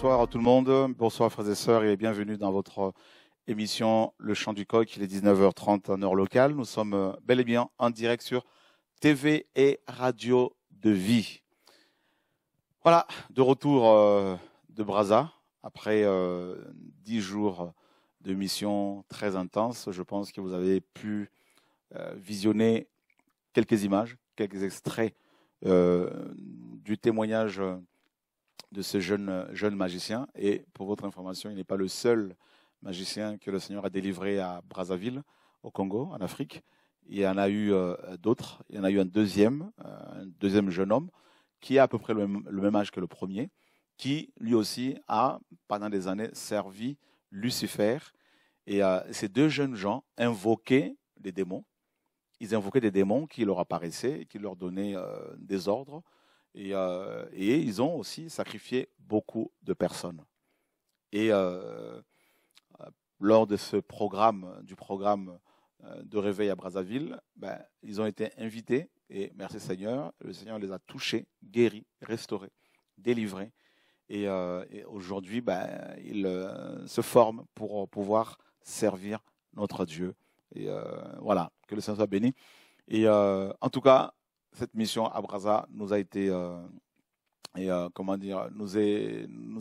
Bonsoir à tout le monde, bonsoir frères et sœurs et bienvenue dans votre émission Le Chant du Coq. Il est 19h30 en heure locale. Nous sommes euh, bel et bien en direct sur TV et Radio de Vie. Voilà, de retour euh, de Braza après euh, dix jours de mission très intense. Je pense que vous avez pu visionner quelques images, quelques extraits du témoignage de ce jeune, magicien. Et pour votre information, il n'est pas le seul magicien que le Seigneur a délivré à Brazzaville, au Congo, en Afrique. Il y en a eu euh, d'autres. Il y en a eu un deuxième, euh, un deuxième jeune homme qui a à peu près le même, âge que le premier, qui lui aussi a, pendant des années, servi Lucifer. Et euh, ces deux jeunes gens invoquaient des démons. Ils invoquaient des démons qui leur apparaissaient, et qui leur donnaient des ordres, et, euh, et, ils ont aussi sacrifié beaucoup de personnes. Et euh, euh, lors de ce programme, du programme de réveil à Brazzaville, ben, ils ont été invités et merci Seigneur, le Seigneur les a touchés, guéris, restaurés, délivrés. Et, aujourd'hui, ben, ils se forment pour pouvoir servir notre Dieu. Et voilà, que le Seigneur soit béni. Et en tout cas, cette mission à Braza nous a été euh, et euh, comment dire nous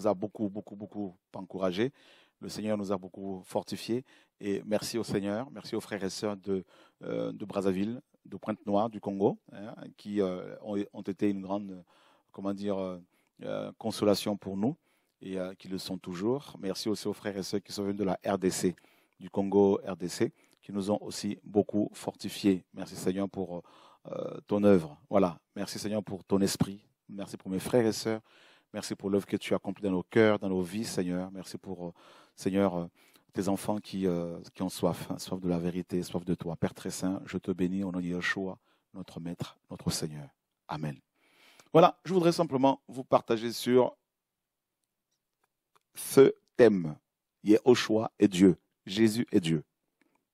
a beaucoup beaucoup beaucoup encouragé. Le Seigneur nous a beaucoup fortifié et merci au Seigneur, merci aux frères et sœurs de euh, Brazzaville, de Pointe Noire, du Congo, hein, qui ont, été une grande comment dire consolation pour nous et qui le sont toujours. Merci aussi aux frères et sœurs qui sont venus de la RDC, du Congo RDC, qui nous ont aussi beaucoup fortifiés. Merci Seigneur pour euh, ton œuvre. Voilà. Merci Seigneur pour ton esprit. Merci pour mes frères et sœurs. Merci pour l'œuvre que tu as accomplie dans nos cœurs, dans nos vies, Seigneur. Merci pour, euh, Seigneur, euh, tes enfants qui, qui ont soif, hein, soif de la vérité, soif de toi. Père très saint, je te bénis au nom de Yeshua, notre Maître, notre Seigneur. Amen. Voilà, je voudrais simplement vous partager sur ce thème. Yeshua est Dieu. Jésus est Dieu.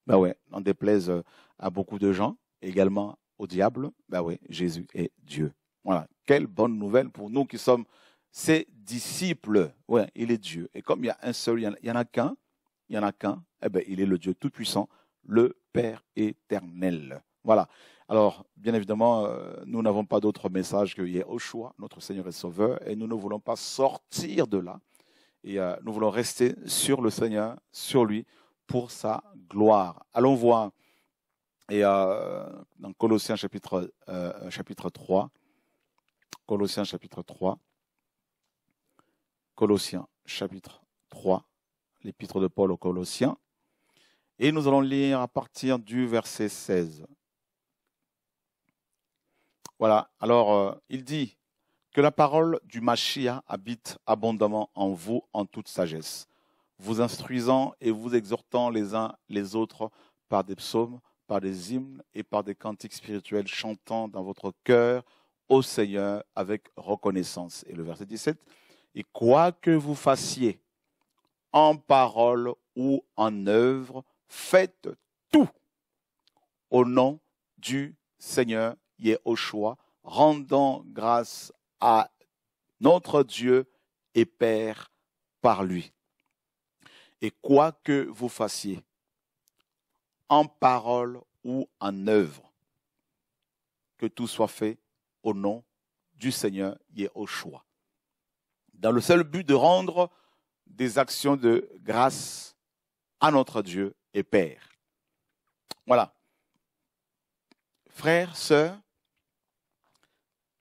Ben ouais, on déplaise à beaucoup de gens, également diable, ben oui, Jésus est Dieu. Voilà, quelle bonne nouvelle pour nous qui sommes ses disciples. oui, il est Dieu. Et comme il y a un seul, il n'y en a qu'un, il n'y en a qu'un, eh bien il est le Dieu Tout-Puissant, le Père éternel. Voilà. Alors, bien évidemment, euh, nous n'avons pas d'autre message que choix, notre Seigneur et Sauveur, et nous ne voulons pas sortir de là. Et euh, nous voulons rester sur le Seigneur, sur lui, pour sa gloire. Allons voir et euh, dans Colossiens chapitre, euh, chapitre 3, Colossiens chapitre 3, Colossiens chapitre 3, l'épître de Paul aux Colossiens, et nous allons lire à partir du verset 16. Voilà, alors euh, il dit que la parole du Machia habite abondamment en vous en toute sagesse, vous instruisant et vous exhortant les uns les autres par des psaumes, par des hymnes et par des cantiques spirituels, chantant dans votre cœur au Seigneur avec reconnaissance. Et le verset 17, et quoi que vous fassiez, en parole ou en œuvre, faites tout au nom du Seigneur Yéhoshua rendant grâce à notre Dieu et Père par lui. Et quoi que vous fassiez, en parole ou en œuvre. Que tout soit fait au nom du Seigneur choix, Dans le seul but de rendre des actions de grâce à notre Dieu et Père. Voilà. Frères, sœurs,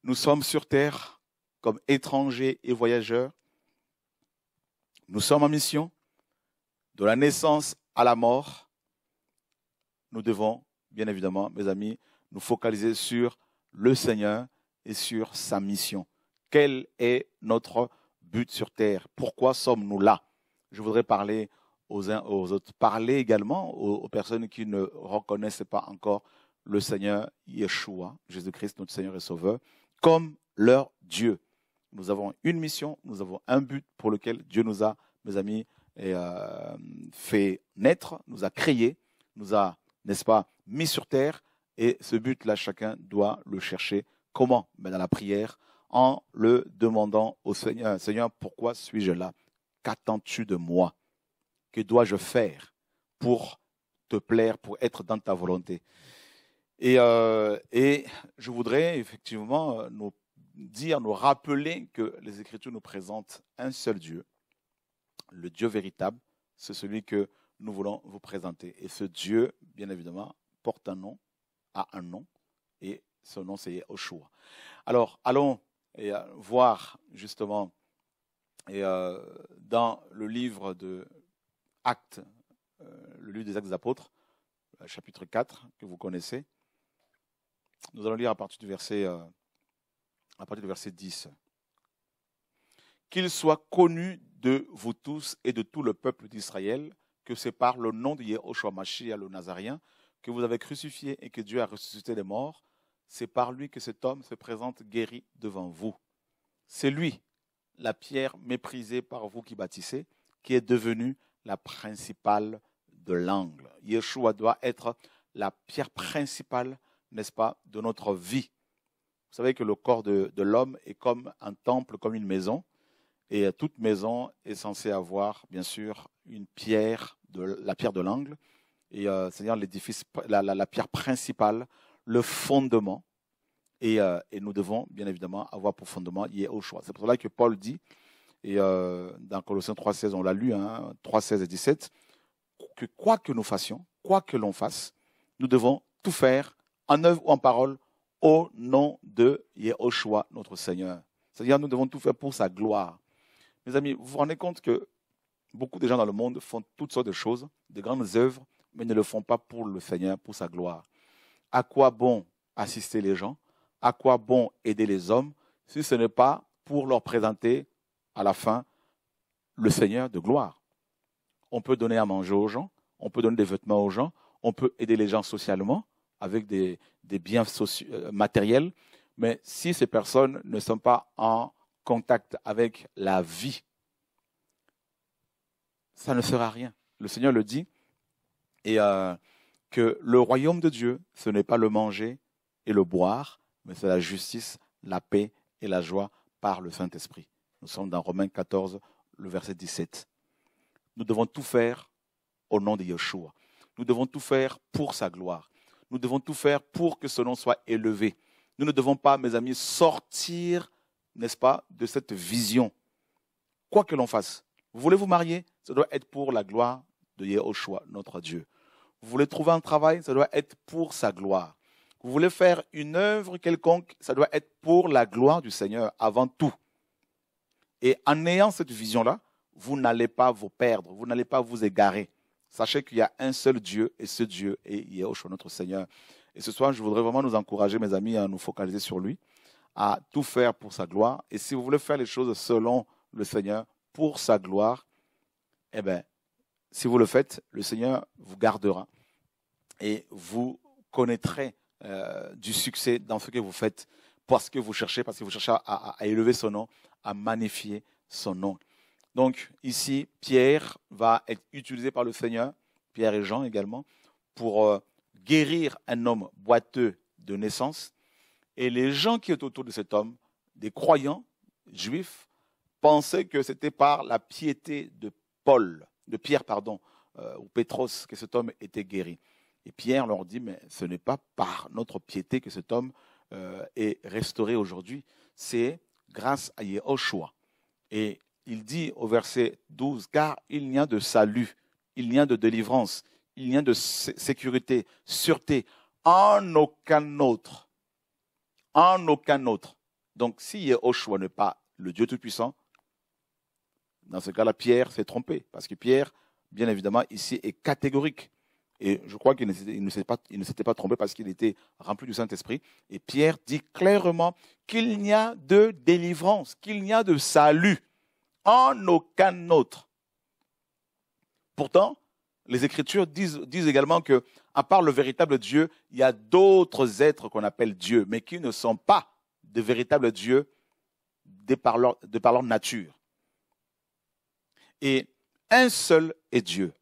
nous sommes sur terre comme étrangers et voyageurs. Nous sommes en mission de la naissance à la mort nous devons, bien évidemment, mes amis, nous focaliser sur le Seigneur et sur sa mission. Quel est notre but sur terre Pourquoi sommes-nous là Je voudrais parler aux uns aux autres. Parler également aux, personnes qui ne reconnaissent pas encore le Seigneur Yeshua, Jésus-Christ, notre Seigneur et Sauveur, comme leur Dieu. Nous avons une mission, nous avons un but pour lequel Dieu nous a, mes amis, euh, fait naître, nous a créés, nous a n'est-ce pas, mis sur terre. Et ce but-là, chacun doit le chercher. Comment Mais ben, Dans la prière, en le demandant au Seigneur, Seigneur, pourquoi suis-je là Qu'attends-tu de moi Que dois-je faire pour te plaire, pour être dans ta volonté et, euh, et je voudrais effectivement euh, nous dire, nous rappeler que les Écritures nous présentent un seul Dieu, le Dieu véritable, c'est celui que nous voulons vous présenter. Et ce Dieu, bien évidemment, porte un nom, a un nom, et ce nom, c'est Oshua. Alors, allons euh, voir justement et, euh, dans le livre de Actes, euh, le livre des Actes des Apôtres, chapitre 4, que vous connaissez. Nous allons lire à partir du verset, à partir du verset 10. Qu'il soit connu de vous tous et de tout le peuple d'Israël que c'est par le nom de Yehoshua Mashiach le Nazarien que vous avez crucifié et que Dieu a ressuscité des morts. C'est par lui que cet homme se présente guéri devant vous. C'est lui, la pierre méprisée par vous qui bâtissez, qui est devenue la principale de l'angle. Yeshua doit être la pierre principale, n'est-ce pas, de notre vie. Vous savez que le corps de l'homme est comme un temple, comme une maison. Et euh, toute maison est censée avoir, bien sûr, une pierre, la pierre de l'angle, et euh, c'est-à-dire l'édifice, la, pierre principale, le fondement. Euh, et, nous devons, bien évidemment, avoir pour fondement Yehoshua. C'est pour cela que Paul dit, et dans Colossiens 3.16, on l'a lu, 3.16 hein, et 17, que quoi que nous fassions, quoi que l'on fasse, nous devons tout faire, en œuvre ou en parole, au nom de Yehoshua, notre Seigneur. C'est-à-dire, nous devons tout faire pour sa gloire. Mes amis, vous vous rendez compte que beaucoup de gens dans le monde font toutes sortes de choses, de grandes œuvres, mais ne le font pas pour le Seigneur, pour sa gloire. À quoi bon assister les gens À quoi bon aider les hommes si ce n'est pas pour leur présenter à la fin le Seigneur de gloire On peut donner à manger aux gens, on peut donner des vêtements aux gens, on peut aider les gens socialement avec des, biens euh, matériels, mais si ces personnes ne sont pas en contact avec la vie, ça ne sera rien. Le Seigneur le dit, et euh, que le royaume de Dieu, ce n'est pas le manger et le boire, mais c'est la justice, la paix et la joie par le Saint-Esprit. Nous sommes dans Romains 14, le verset 17. Nous devons tout faire au nom de Yeshua. Nous devons tout faire pour sa gloire. Nous devons tout faire pour que ce nom soit élevé. Nous ne devons pas, mes amis, sortir n'est-ce pas, de cette vision. Quoi que l'on fasse, vous voulez vous marier, ça doit être pour la gloire de Yahushua, notre Dieu. Vous voulez trouver un travail, ça doit être pour sa gloire. Vous voulez faire une œuvre quelconque, ça doit être pour la gloire du Seigneur avant tout. Et en ayant cette vision-là, vous n'allez pas vous perdre, vous n'allez pas vous égarer. Sachez qu'il y a un seul Dieu et ce Dieu est Yahushua, notre Seigneur. Et ce soir, je voudrais vraiment nous encourager, mes amis, à nous focaliser sur lui à tout faire pour sa gloire. Et si vous voulez faire les choses selon le Seigneur, pour sa gloire, eh bien, si vous le faites, le Seigneur vous gardera et vous connaîtrez euh, du succès dans ce que vous faites parce que vous cherchez, parce que vous cherchez à, élever son nom, à magnifier son nom. Donc ici, Pierre va être utilisé par le Seigneur, Pierre et Jean également, pour euh, guérir un homme boiteux de naissance et les gens qui étaient autour de cet homme, des croyants juifs, pensaient que c'était par la piété de Paul, de Pierre, pardon, euh, ou Pétros, que cet homme était guéri. Et Pierre leur dit, mais ce n'est pas par notre piété que cet homme euh, est restauré aujourd'hui, c'est grâce à Yehoshua. Et il dit au verset 12, car il n'y a de salut, il n'y a de délivrance, il n'y a de sécurité, sûreté en aucun autre en aucun autre. Donc si choix n'est pas le Dieu Tout-Puissant, dans ce cas-là, Pierre s'est trompé, parce que Pierre, bien évidemment, ici est catégorique. Et je crois qu'il ne s'était pas, trompé parce qu'il était rempli du Saint-Esprit. Et Pierre dit clairement qu'il n'y a de délivrance, qu'il n'y a de salut en aucun autre. Pourtant, les Écritures disent également que à part le véritable Dieu, il y a d'autres êtres qu'on appelle Dieu, mais qui ne sont pas de véritables dieux de par leur, nature. Et un seul est Dieu.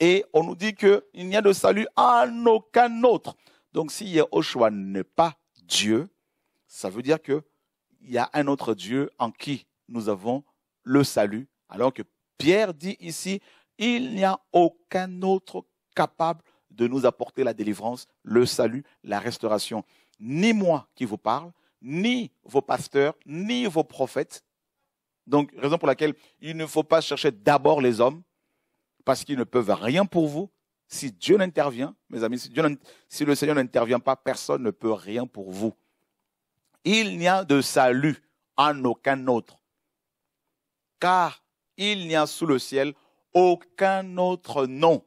Et on nous dit qu'il n'y a de salut en aucun autre. Donc si Yéhoshua n'est pas Dieu, ça veut dire qu'il y a un autre Dieu en qui nous avons le salut. Alors que Pierre dit ici, il n'y a aucun autre capable de nous apporter la délivrance, le salut, la restauration. Ni moi qui vous parle, ni vos pasteurs, ni vos prophètes. Donc, raison pour laquelle il ne faut pas chercher d'abord les hommes, parce qu'ils ne peuvent rien pour vous. Si Dieu n'intervient, mes amis, si, Dieu si le Seigneur n'intervient pas, personne ne peut rien pour vous. Il n'y a de salut en aucun autre, car il n'y a sous le ciel aucun autre nom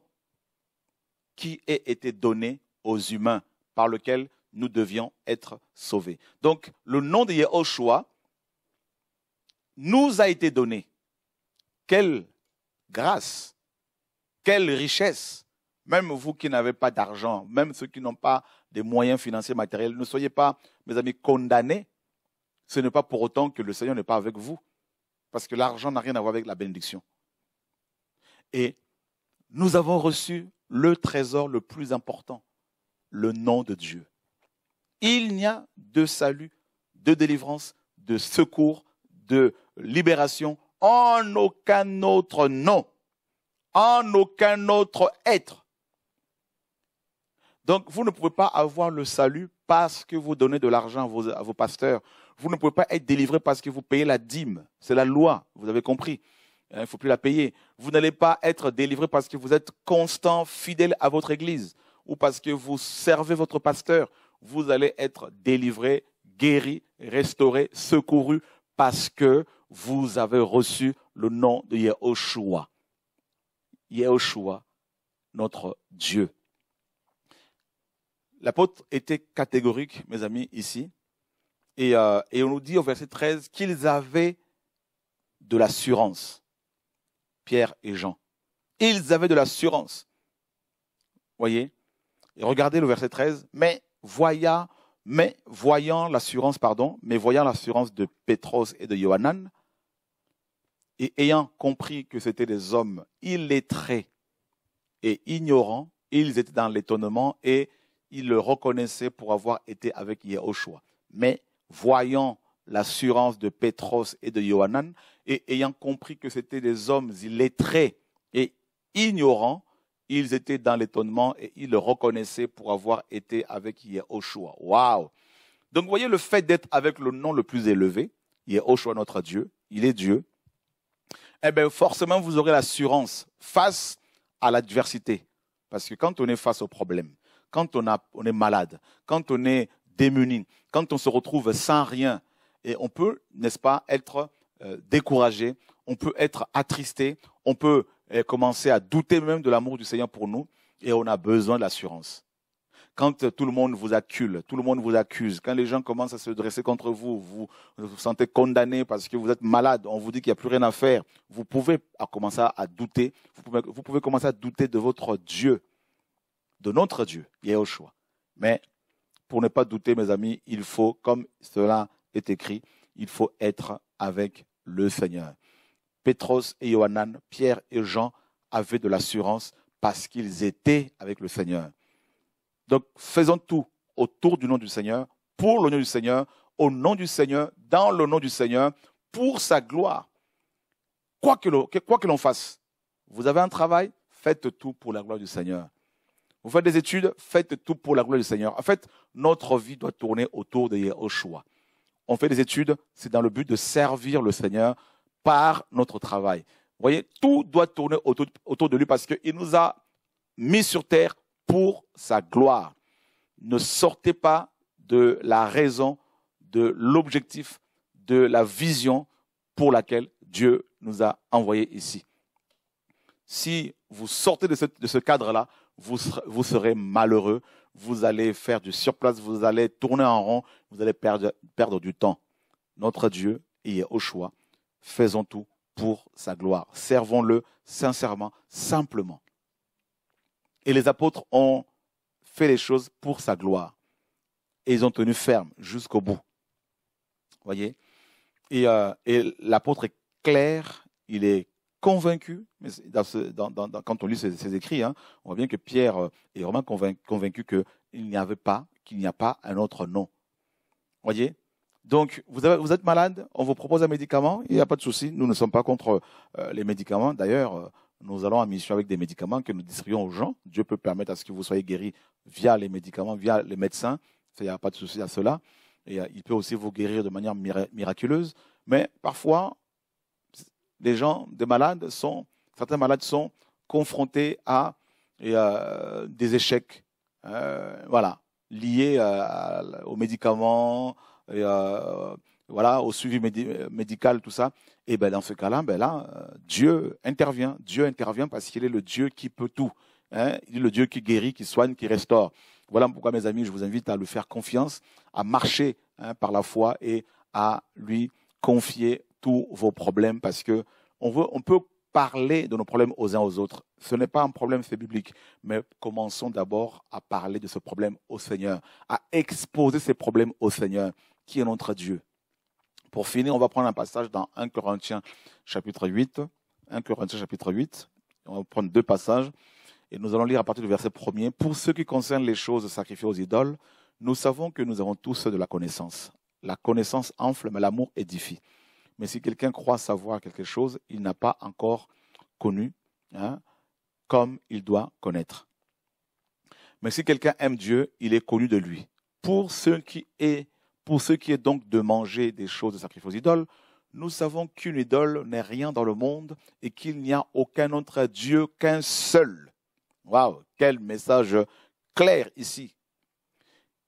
qui ait été donné aux humains, par lequel nous devions être sauvés. Donc, le nom de Yehoshua nous a été donné. Quelle grâce, quelle richesse. Même vous qui n'avez pas d'argent, même ceux qui n'ont pas des moyens financiers matériels, ne soyez pas, mes amis, condamnés. Ce n'est pas pour autant que le Seigneur n'est pas avec vous. Parce que l'argent n'a rien à voir avec la bénédiction. Et nous avons reçu le trésor le plus important, le nom de Dieu. Il n'y a de salut, de délivrance, de secours, de libération en aucun autre nom, en aucun autre être. Donc vous ne pouvez pas avoir le salut parce que vous donnez de l'argent à vos, pasteurs. Vous ne pouvez pas être délivré parce que vous payez la dîme. C'est la loi, vous avez compris. Il ne faut plus la payer. Vous n'allez pas être délivré parce que vous êtes constant, fidèle à votre Église ou parce que vous servez votre pasteur. Vous allez être délivré, guéri, restauré, secouru parce que vous avez reçu le nom de Yahushua. Yahushua, notre Dieu. L'apôtre était catégorique, mes amis, ici. Et, euh, et on nous dit au verset 13 qu'ils avaient de l'assurance. Pierre et Jean. Ils avaient de l'assurance. Voyez Et regardez le verset 13. Mais voyant, mais voyant l'assurance, pardon, mais voyant l'assurance de Pétros et de Johanan, et ayant compris que c'était des hommes illettrés et ignorants, ils étaient dans l'étonnement et ils le reconnaissaient pour avoir été avec Yahushua. Mais voyant l'assurance de Pétros et de Johanan, et ayant compris que c'était des hommes illettrés et ignorants, ils étaient dans l'étonnement et ils le reconnaissaient pour avoir été avec Yehoshua. Waouh Donc voyez le fait d'être avec le nom le plus élevé, Yehoshua notre Dieu, il est Dieu, eh bien forcément vous aurez l'assurance face à l'adversité. Parce que quand on est face au problème, quand on, on est malade, quand on est démuni, quand on se retrouve sans rien, et on peut, n'est-ce pas, être euh, découragé, on peut être attristé, on peut euh, commencer à douter même de l'amour du Seigneur pour nous et on a besoin de l'assurance. Quand euh, tout le monde vous accule, tout le monde vous accuse, quand les gens commencent à se dresser contre vous, vous vous sentez condamné parce que vous êtes malade, on vous dit qu'il n'y a plus rien à faire, vous pouvez commencer à douter, vous pouvez, commencer à douter de votre Dieu, de notre Dieu, choix Mais pour ne pas douter, mes amis, il faut, comme cela est écrit, il faut être avec le Seigneur. Pétros et Yohanan, Pierre et Jean avaient de l'assurance parce qu'ils étaient avec le Seigneur. Donc faisons tout autour du nom du Seigneur, pour le nom du Seigneur, au nom du Seigneur, dans le nom du Seigneur, pour sa gloire. Quoi que l'on fasse, vous avez un travail, faites tout pour la gloire du Seigneur. Vous faites des études, faites tout pour la gloire du Seigneur. En fait, notre vie doit tourner autour de Yahushua on fait des études, c'est dans le but de servir le Seigneur par notre travail. Vous voyez, tout doit tourner autour, de lui parce qu'il nous a mis sur terre pour sa gloire. Ne sortez pas de la raison, de l'objectif, de la vision pour laquelle Dieu nous a envoyés ici. Si vous sortez de ce, cadre-là, vous serez malheureux, vous allez faire du surplace, vous allez tourner en rond, vous allez perdre, du temps. Notre Dieu, est au choix. Faisons tout pour sa gloire. Servons-le sincèrement, simplement. Et les apôtres ont fait les choses pour sa gloire. Et ils ont tenu ferme jusqu'au bout. Voyez Et, euh, et l'apôtre est clair, il est convaincu, mais quand on lit ces écrits, hein, on voit bien que Pierre euh, est vraiment convaincu, qu'il n'y avait pas, qu'il n'y a pas un autre nom. Voyez donc, vous, êtes malade, on vous propose un médicament, il n'y a pas de souci, nous ne sommes pas contre euh, les médicaments. D'ailleurs, euh, nous allons en mission avec des médicaments que nous distribuons aux gens. Dieu peut permettre à ce que vous soyez guéri via les médicaments, via les médecins. Il n'y a pas de souci à cela. Et il peut aussi vous guérir de manière miraculeuse. Mais parfois, des gens, des malades sont, certains malades sont confrontés à euh, des échecs, euh, voilà, liés euh, aux médicaments, voilà, au suivi médical, tout ça. Et ben dans ce cas-là, ben là, Dieu intervient. Dieu intervient parce qu'il est le Dieu qui peut tout. Hein. Il est le Dieu qui guérit, qui soigne, qui restaure. Voilà pourquoi, mes amis, je vous invite à lui faire confiance, à marcher hein, par la foi et à lui confier tous vos problèmes parce que on, peut parler de nos problèmes aux uns aux autres. Ce n'est pas un problème, c'est biblique. Mais commençons d'abord à parler de ce problème au Seigneur, à exposer ces problèmes au Seigneur, qui est notre Dieu. Pour finir, on va prendre un passage dans 1 Corinthiens chapitre 8. 1 Corinthiens chapitre 8. On va prendre deux passages. Et nous allons lire à partir du verset 1 Pour ce qui concerne les choses sacrifiées aux idoles, nous savons que nous avons tous de la connaissance. La connaissance enfle, mais l'amour édifie. Mais si quelqu'un croit savoir quelque chose, il n'a pas encore connu hein, comme il doit connaître. Mais si quelqu'un aime Dieu, il est connu de lui. Pour ce qui est, pour ce qui est donc de manger des choses de sacrifice aux idoles, nous savons qu'une idole n'est rien dans le monde et qu'il n'y a aucun autre Dieu qu'un seul. Waouh, quel message clair ici.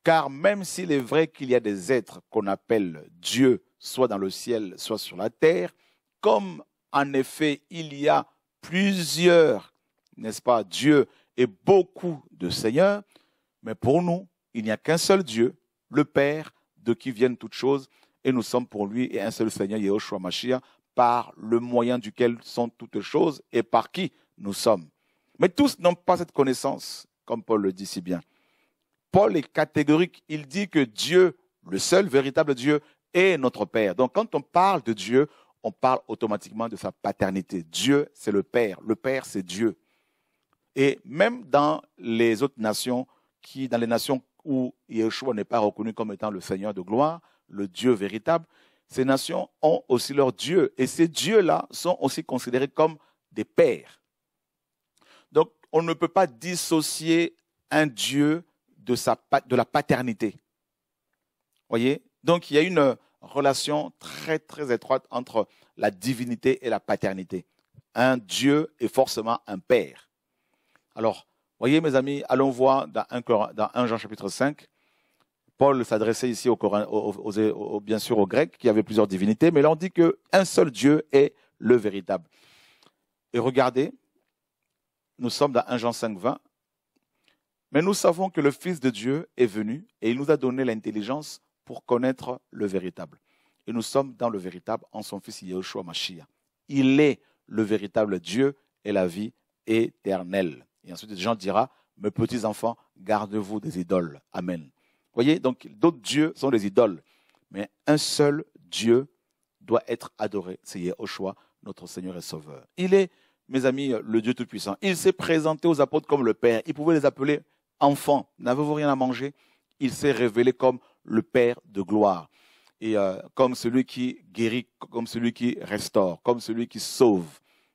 Car même s'il est vrai qu'il y a des êtres qu'on appelle Dieu, soit dans le ciel, soit sur la terre, comme en effet il y a plusieurs, n'est-ce pas, Dieu et beaucoup de seigneurs, mais pour nous, il n'y a qu'un seul Dieu, le Père, de qui viennent toutes choses, et nous sommes pour lui et un seul Seigneur, Yahushua Mashiach, par le moyen duquel sont toutes choses et par qui nous sommes. Mais tous n'ont pas cette connaissance, comme Paul le dit si bien. Paul est catégorique. Il dit que Dieu, le seul véritable Dieu, est notre Père. Donc quand on parle de Dieu, on parle automatiquement de sa paternité. Dieu, c'est le Père. Le Père, c'est Dieu. Et même dans les autres nations, qui, dans les nations où Yeshua n'est pas reconnu comme étant le Seigneur de gloire, le Dieu véritable, ces nations ont aussi leur Dieu. Et ces dieux-là sont aussi considérés comme des pères. Donc, on ne peut pas dissocier un Dieu de, sa, de la paternité. Voyez Donc il y a une relation très très étroite entre la divinité et la paternité. Un Dieu est forcément un Père. Alors, voyez mes amis, allons voir dans 1, dans Jean chapitre 5, Paul s'adressait ici aux, aux, bien sûr aux Grecs qui avaient plusieurs divinités, mais là on dit qu'un seul Dieu est le véritable. Et regardez, nous sommes dans 1 Jean 5, 20, mais nous savons que le Fils de Dieu est venu et il nous a donné l'intelligence pour connaître le véritable. Et nous sommes dans le véritable en son Fils Yeshua Mashiach. Il est le véritable Dieu et la vie éternelle. Et ensuite, Jean dira, mes petits enfants, gardez-vous des idoles. Amen. Voyez, donc d'autres dieux sont des idoles. Mais un seul Dieu doit être adoré, c'est Yeshua, notre Seigneur et Sauveur. Il est, mes amis, le Dieu Tout-Puissant. Il s'est présenté aux apôtres comme le Père. Il pouvait les appeler enfant, n'avez-vous rien à manger Il s'est révélé comme le Père de gloire et euh, comme celui qui guérit, comme celui qui restaure, comme celui qui sauve.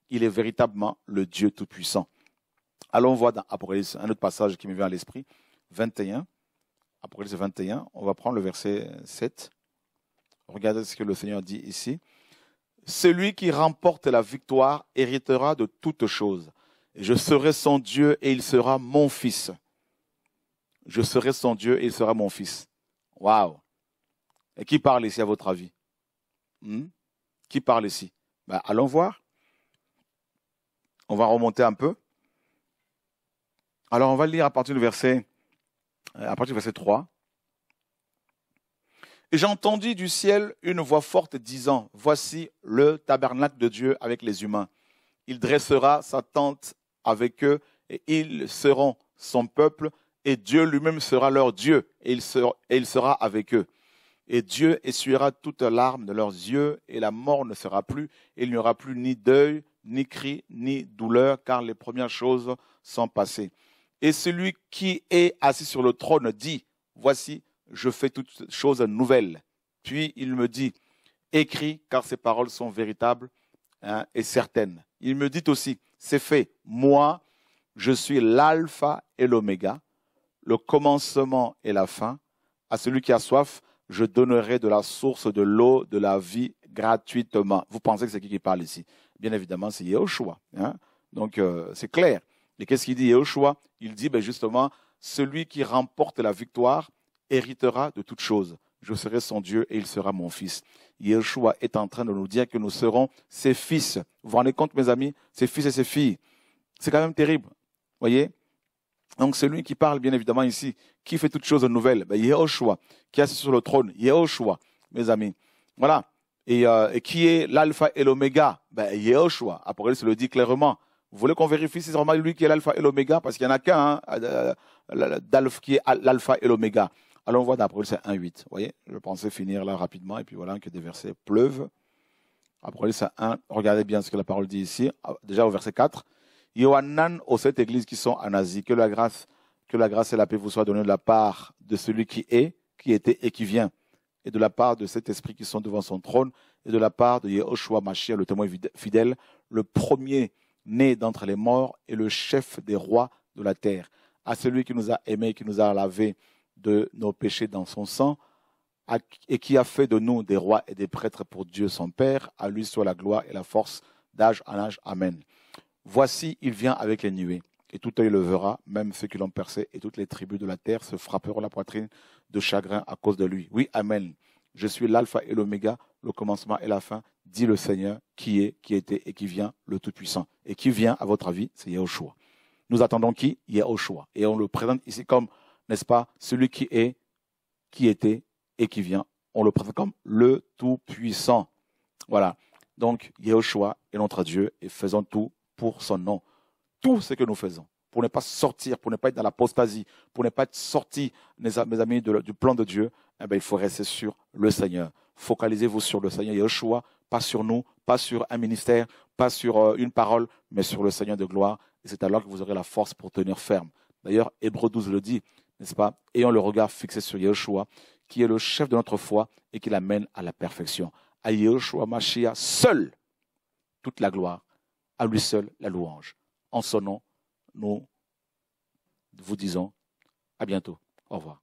Il est véritablement le Dieu Tout-Puissant. Allons voir dans Apocalypse un autre passage qui me vient à l'esprit, 21. Apocalypse 21, on va prendre le verset 7. Regardez ce que le Seigneur dit ici. Celui qui remporte la victoire héritera de toutes choses. Je serai son Dieu et il sera mon fils je serai son Dieu et il sera mon fils. Waouh Et qui parle ici, à votre avis hmm? Qui parle ici bah, Allons voir. On va remonter un peu. Alors, on va lire à partir du verset, euh, à partir du verset 3. Et j'entendis du ciel une voix forte disant, Voici le tabernacle de Dieu avec les humains. Il dressera sa tente avec eux et ils seront son peuple et Dieu lui-même sera leur Dieu, et il, sera, avec eux. Et Dieu essuiera toute larmes de leurs yeux, et la mort ne sera plus, et il n'y aura plus ni deuil, ni cri, ni douleur, car les premières choses sont passées. Et celui qui est assis sur le trône dit, Voici, je fais toutes choses nouvelles. Puis il me dit, Écris, car ces paroles sont véritables hein, et certaines. Il me dit aussi, C'est fait, moi, je suis l'alpha et l'oméga, le commencement et la fin. À celui qui a soif, je donnerai de la source de l'eau de la vie gratuitement. Vous pensez que c'est qui qui parle ici Bien évidemment, c'est Yahushua. Hein Donc, euh, c'est clair. Et qu'est-ce qu'il dit Yahushua Il dit ben justement, celui qui remporte la victoire héritera de toutes choses. Je serai son Dieu et il sera mon fils. Yeshua est en train de nous dire que nous serons ses fils. Vous vous rendez compte, mes amis Ses fils et ses filles. C'est quand même terrible. Voyez donc c'est lui qui parle, bien évidemment, ici, qui fait toutes choses nouvelles, ben, Yehoshua, qui est assis sur le trône, Yehoshua, mes amis. Voilà. Et, euh, et qui est l'alpha et l'oméga ben, Yehoshua. Apocalypse le dit clairement. Vous voulez qu'on vérifie si c'est vraiment lui qui est l'alpha et l'oméga Parce qu'il n'y en a qu'un, hein, euh, euh, qui est l'alpha et l'oméga. Allons voir dans 1, 1.8. Vous voyez, je pensais finir là rapidement, et puis voilà, que des versets pleuvent. Apocalypse 1, regardez bien ce que la parole dit ici, ah, déjà au verset 4. Yohanan aux sept églises qui sont en Asie, que la grâce, que la grâce et la paix vous soient données de la part de celui qui est, qui était et qui vient, et de la part de cet esprit qui sont devant son trône, et de la part de Yehoshua Mashiach, le témoin fidèle, le premier né d'entre les morts et le chef des rois de la terre, à celui qui nous a aimés, qui nous a lavés de nos péchés dans son sang, et qui a fait de nous des rois et des prêtres pour Dieu son Père, à lui soit la gloire et la force d'âge en âge. Amen. Voici, il vient avec les nuées, et tout œil le verra, même ceux qui l'ont percé, et toutes les tribus de la terre se frapperont la poitrine de chagrin à cause de lui. Oui, Amen. Je suis l'alpha et l'oméga, le commencement et la fin, dit le Seigneur, qui est, qui était et qui vient, le Tout-Puissant. Et qui vient, à votre avis, c'est Yahushua. Nous attendons qui Yahushua. Et on le présente ici comme, n'est-ce pas, celui qui est, qui était et qui vient. On le présente comme le Tout-Puissant. Voilà. Donc, Yahushua est notre Dieu et faisons tout pour son nom. Tout ce que nous faisons, pour ne pas sortir, pour ne pas être dans l'apostasie, pour ne pas être sorti, mes amis, du plan de Dieu, eh ben, il faut rester sur le Seigneur. Focalisez-vous sur le Seigneur Yeshua, pas sur nous, pas sur un ministère, pas sur euh, une parole, mais sur le Seigneur de gloire. Et c'est alors que vous aurez la force pour tenir ferme. D'ailleurs, Hébreu 12 le dit, n'est-ce pas Ayant le regard fixé sur Yeshua, qui est le chef de notre foi et qui l'amène à la perfection. À Yeshua Mashiach seul, toute la gloire à lui seul la louange. En son nom, nous vous disons à bientôt. Au revoir.